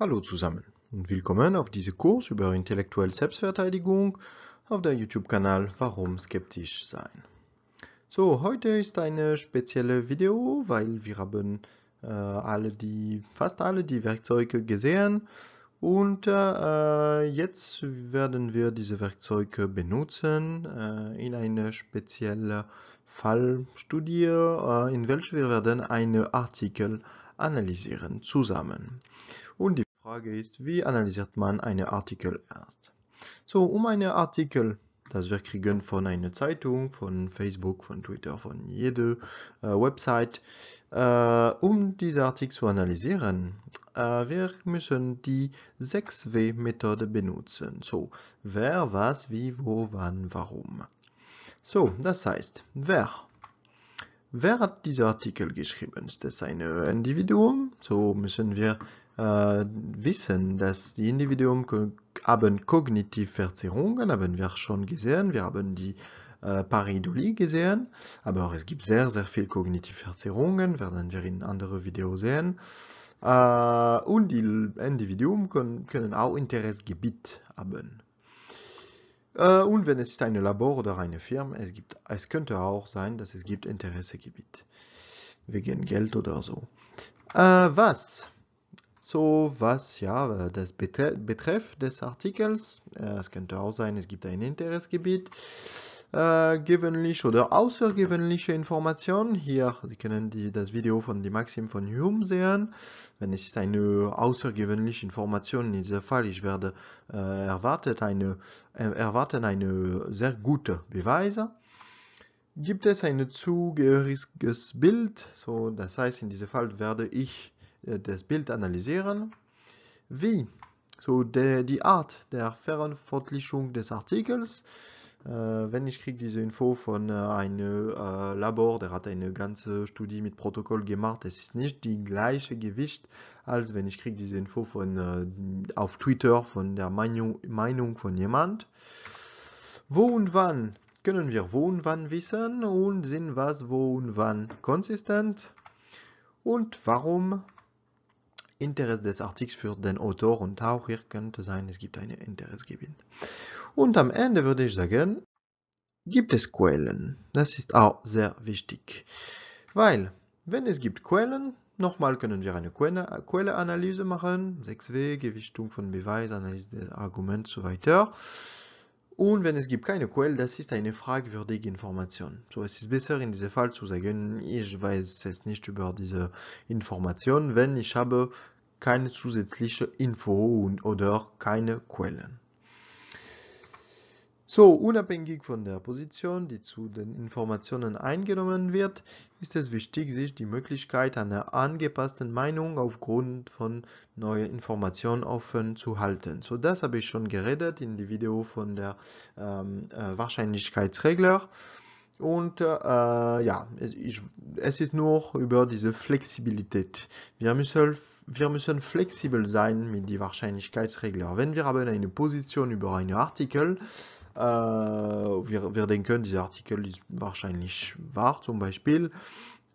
Hallo zusammen und willkommen auf diesem Kurs über intellektuelle Selbstverteidigung auf dem YouTube-Kanal Warum skeptisch sein. So, heute ist ein spezielles Video, weil wir haben äh, alle die, fast alle die Werkzeuge gesehen und äh, jetzt werden wir diese Werkzeuge benutzen äh, in einer speziellen Fallstudie, äh, in welcher wir werden einen Artikel analysieren zusammen. Und die Frage ist, wie analysiert man einen Artikel erst? So, um einen Artikel, das wir kriegen von einer Zeitung, von Facebook, von Twitter, von jeder äh, Website, äh, um diesen Artikel zu analysieren, äh, wir müssen die 6W-Methode benutzen. So, wer, was, wie, wo, wann, warum. So, das heißt, wer Wer hat diesen Artikel geschrieben? Ist das ein Individuum? So müssen wir äh, wissen, dass die Individuen haben kognitive Verzerrungen, haben wir schon gesehen, wir haben die äh, Pareidolie gesehen, aber es gibt sehr, sehr viel kognitive Verzerrungen, werden wir in anderen Videos sehen. Äh, und die Individuen können, können auch Interessgebiet haben. Äh, und wenn es ist ein Labor oder eine Firma, es, gibt, es könnte auch sein, dass es gibt Interessegebiet wegen Geld oder so. Äh, was? so was ja das Betre Betreff des Artikels. Äh, es könnte auch sein, es gibt ein Interessgebiet. Äh, gewöhnliche oder außergewöhnliche Informationen. Hier Sie können die, das Video von die Maxim von Hume sehen. Wenn es eine außergewöhnliche Information in diesem Fall, ich werde äh, erwartet eine äh, erwarten eine sehr gute Beweise. Gibt es ein zugehöriges Bild? So, das heißt in diesem Fall werde ich äh, das Bild analysieren, wie so de, die Art der Verantwortlichung des Artikels. Äh, wenn ich kriege diese Info von äh, einem äh, Labor, der hat eine ganze Studie mit Protokoll gemacht, es ist nicht die gleiche Gewicht, als wenn ich kriege diese Info von, äh, auf Twitter von der Meinung, Meinung von jemand. Wo und wann können wir wo und wann wissen und sind was wo und wann konsistent und warum Interesse des Artikels für den Autor und auch hier könnte sein, es gibt eine Interessegewinn. Und am Ende würde ich sagen, gibt es Quellen. Das ist auch sehr wichtig, weil wenn es gibt Quellen, nochmal können wir eine Quelleanalyse machen, 6W, Gewichtung von Beweis, Analyse des Arguments und so weiter. Und wenn es gibt keine Quelle, das ist eine fragwürdige Information. So, es ist besser in diesem Fall zu sagen, ich weiß es nicht über diese Information, wenn ich habe keine zusätzliche Info und oder keine Quellen. So, unabhängig von der Position, die zu den Informationen eingenommen wird, ist es wichtig, sich die Möglichkeit einer angepassten Meinung aufgrund von neuen Informationen offen zu halten. So, das habe ich schon geredet in dem Video von der ähm, äh, Wahrscheinlichkeitsregler. Und äh, ja, es, ich, es ist nur über diese Flexibilität. Wir müssen wir müssen flexibel sein mit den Wahrscheinlichkeitsregeln. Wenn wir haben eine Position über einen Artikel, äh, wir, wir denken, dieser Artikel ist wahrscheinlich wahr zum Beispiel,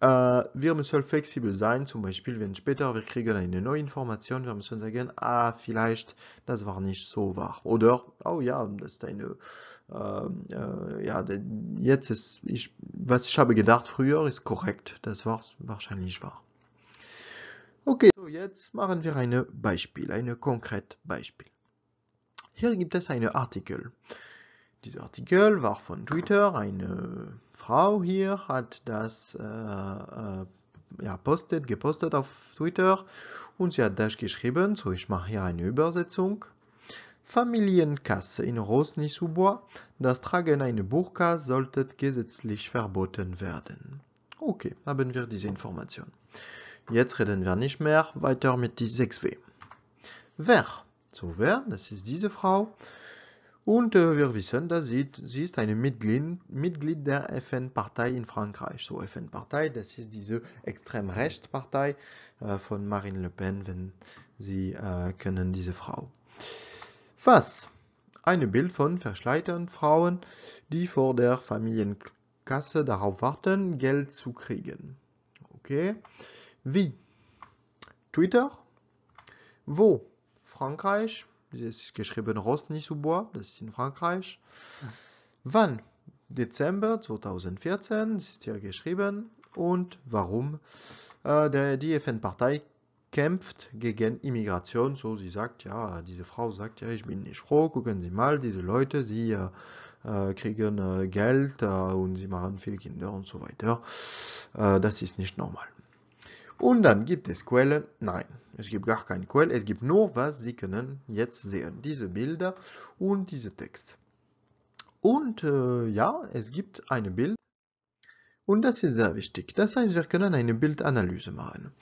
äh, wir müssen flexibel sein, zum Beispiel, wenn später wir kriegen eine neue Information, wir müssen sagen, ah, vielleicht, das war nicht so wahr. Oder, oh ja, das ist eine, ähm, äh, ja, jetzt ist, ich, was ich habe gedacht früher, ist korrekt, das war wahrscheinlich wahr. Okay, so jetzt machen wir ein Beispiel, ein konkretes Beispiel. Hier gibt es einen Artikel. Dieser Artikel war von Twitter. Eine Frau hier hat das äh, äh, ja, postet, gepostet auf Twitter und sie hat das geschrieben. So, ich mache hier eine Übersetzung. Familienkasse in Rosny-sous-Bois, das Tragen einer Burka sollte gesetzlich verboten werden. Okay, haben wir diese Information. Jetzt reden wir nicht mehr weiter mit die 6W. Wer? So, wer? Das ist diese Frau. Und äh, wir wissen, dass sie, sie ist eine Mitglied, Mitglied der FN-Partei in Frankreich. So, FN-Partei, das ist diese Extremrechtspartei äh, von Marine Le Pen, wenn Sie äh, kennen diese Frau. Was? Ein Bild von verschleierten Frauen, die vor der Familienkasse darauf warten, Geld zu kriegen. Okay. Wie? Twitter? Wo? Frankreich? Es Ist geschrieben Rost, nicht Bois, das ist in Frankreich. Wann? Dezember 2014, das ist hier geschrieben. Und warum? Äh, der, die FN-Partei kämpft gegen Immigration. So, sie sagt, ja, diese Frau sagt, ja, ich bin nicht froh, gucken Sie mal, diese Leute, sie äh, äh kriegen äh, Geld äh, und sie machen viele Kinder und so weiter. Äh, das ist nicht normal. Und dann gibt es Quellen. Nein, es gibt gar keine Quellen. Es gibt nur, was Sie können jetzt sehen. Diese Bilder und diese Text. Und äh, ja, es gibt ein Bild. Und das ist sehr wichtig. Das heißt, wir können eine Bildanalyse machen.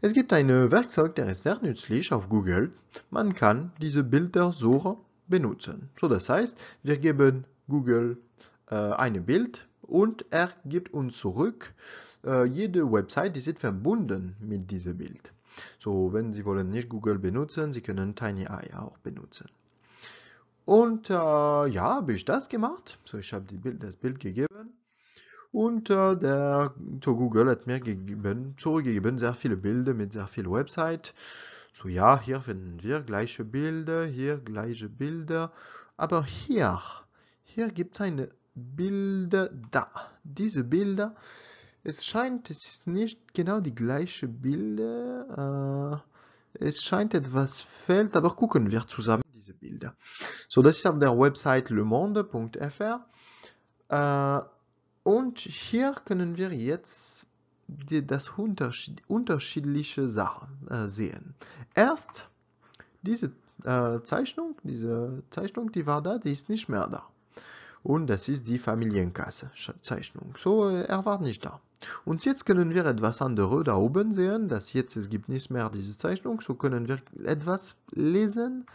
Es gibt ein äh, Werkzeug, der ist sehr nützlich auf Google. Man kann diese Bildersuche benutzen. So, das heißt, wir geben Google äh, ein Bild und er gibt uns zurück äh, jede Website ist verbunden mit diesem Bild. So, wenn Sie wollen nicht Google benutzen, Sie können TinyEye auch benutzen. Und äh, ja, habe ich das gemacht. So, ich habe Bild, das Bild gegeben. Und äh, der so Google hat mir gegeben, zurückgegeben sehr viele Bilder mit sehr viel Website. So ja, hier finden wir gleiche Bilder, hier gleiche Bilder. Aber hier, hier gibt es eine Bilder da. Diese Bilder es scheint, es ist nicht genau die gleiche Bilder. Äh, es scheint etwas fehlt, aber gucken wir zusammen diese Bilder. So, das ist auf der Website lemonde.fr. Äh, und hier können wir jetzt die, das Unterschied, unterschiedliche Sachen äh, sehen. Erst diese äh, Zeichnung, diese Zeichnung, die war da, die ist nicht mehr da. Und das ist die Familienkasse-Zeichnung. So, äh, er war nicht da. Und jetzt können wir etwas anderes da oben sehen, dass jetzt es gibt nicht mehr diese Zeichnung, so können wir etwas lesen.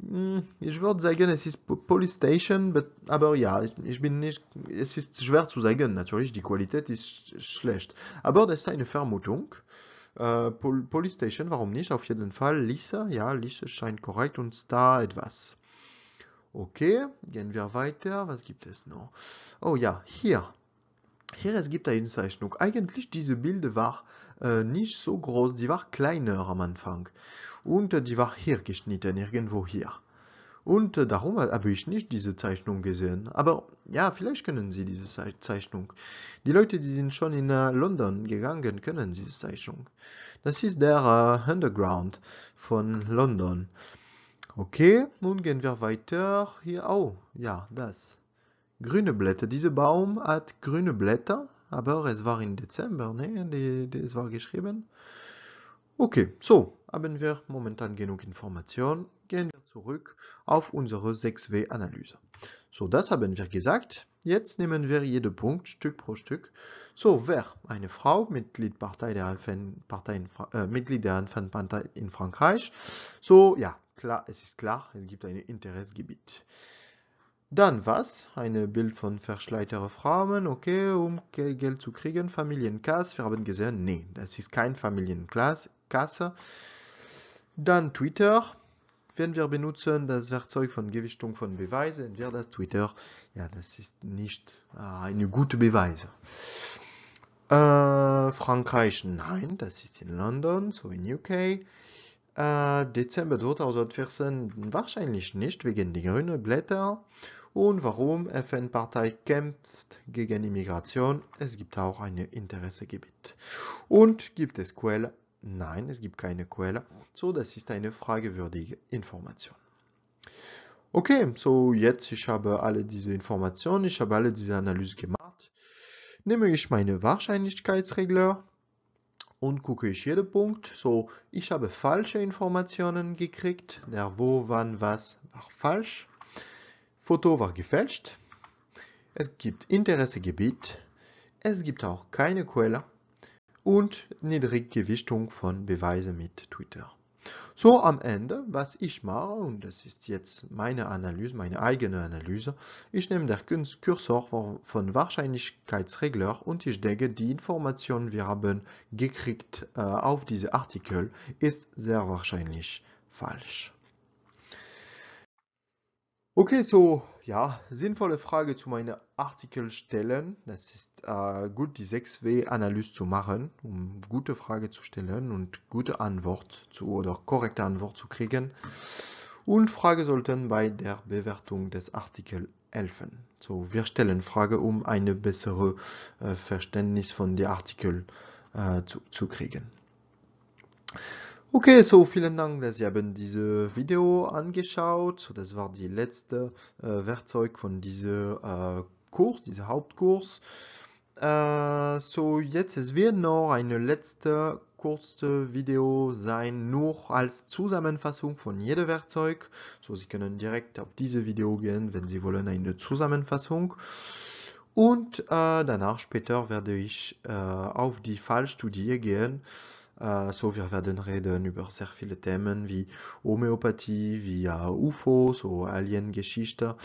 Hm, ich würde sagen, es ist Police Station, but, aber ja, ich, bin nicht, es ist schwer zu sagen, natürlich, die Qualität ist schlecht. Aber das ist eine Vermutung. Äh, Pol Police Station, warum nicht? Auf jeden Fall, Lisa, ja, Lisa scheint korrekt und Star etwas. Okay, gehen wir weiter. Was gibt es noch? Oh ja, hier. Hier, es gibt eine Zeichnung. Eigentlich, diese Bilder war äh, nicht so groß, die war kleiner am Anfang. Und äh, die war hier geschnitten, irgendwo hier. Und äh, darum habe ich nicht diese Zeichnung gesehen. Aber ja, vielleicht können Sie diese Zeichnung. Die Leute, die sind schon in äh, London gegangen, können diese Zeichnung. Das ist der äh, Underground von London. Okay, nun gehen wir weiter. Hier, oh, ja, das. Grüne Blätter. Dieser Baum hat grüne Blätter, aber es war im Dezember, ne? es war geschrieben. Okay, so haben wir momentan genug Informationen. Gehen wir zurück auf unsere 6W-Analyse. So, das haben wir gesagt. Jetzt nehmen wir jeden Punkt Stück pro Stück. So, wer? Eine Frau, Mitglied, Partei der Partei in, äh, Mitglied der Anfangpartei in Frankreich. So, ja, klar, es ist klar, es gibt ein Interessgebiet. Dann was? Ein Bild von verschleitere Frauen, okay, um Geld zu kriegen, Familienkasse, wir haben gesehen, nee, das ist kein Familienkasse. Dann Twitter, wenn wir benutzen das Werkzeug von Gewichtung von Beweisen, wir das Twitter, ja, das ist nicht äh, eine gute Beweise. Äh, Frankreich, nein, das ist in London, so in UK. Äh, Dezember 2014 wahrscheinlich nicht wegen die grünen Blätter. Und warum FN-Partei kämpft gegen Immigration? Es gibt auch ein Interessegebiet. Und gibt es Quelle? Nein, es gibt keine Quelle. So, das ist eine fragewürdige Information. Okay, so jetzt ich habe alle diese Informationen, ich habe alle diese Analyse gemacht. Nehme ich meine Wahrscheinlichkeitsregler, und gucke ich jeden Punkt, so ich habe falsche Informationen gekriegt, der wo, wann, was war falsch, Foto war gefälscht, es gibt Interessegebiet, es gibt auch keine Quelle und niedrige Gewichtung von Beweisen mit Twitter. So am Ende, was ich mache, und das ist jetzt meine Analyse, meine eigene Analyse, ich nehme den Kursor von Wahrscheinlichkeitsregler und ich denke, die Information, wir haben gekriegt äh, auf diese Artikel, ist sehr wahrscheinlich falsch. Okay, so ja, sinnvolle Frage zu meinen Artikel stellen. Das ist äh, gut, die 6W-Analyse zu machen, um gute Frage zu stellen und gute Antwort zu oder korrekte Antwort zu kriegen. Und Frage sollten bei der Bewertung des Artikels helfen. So, wir stellen Frage, um eine bessere äh, Verständnis von dem Artikel äh, zu, zu kriegen. Okay, so vielen Dank, dass Sie habt dieses Video angeschaut. So, das war die letzte äh, Werkzeug von diesem äh, Kurs, diesem Hauptkurs. Äh, so, jetzt es wird noch eine letzte kurze Video sein, nur als Zusammenfassung von jedem Werkzeug. So, Sie können direkt auf diese Video gehen, wenn Sie wollen eine Zusammenfassung. Und äh, danach später werde ich äh, auf die Fallstudie gehen. So wir werden reden euh, über sehr viele Themen wie Homöopathie, via UFOs Alien Geschichte.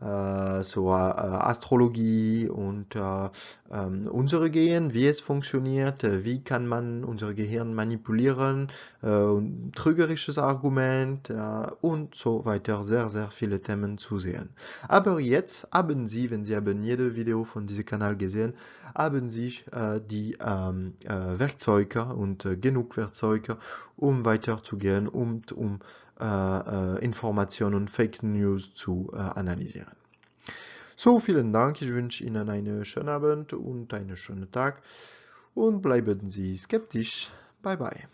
Äh, so äh, Astrologie und äh, ähm, unsere Gehirn, wie es funktioniert, wie kann man unser Gehirn manipulieren, trügerisches Argument und so weiter, sehr, sehr viele Themen zu sehen. Aber jetzt haben Sie, wenn Sie haben jedes Video von diesem Kanal gesehen, haben sich die ähm, Werkzeuge und genug Werkzeuge, um weiterzugehen und um, um äh, äh, Informationen und Fake News zu äh, analysieren. So, vielen Dank. Ich wünsche Ihnen einen schönen Abend und einen schönen Tag und bleiben Sie skeptisch. Bye bye.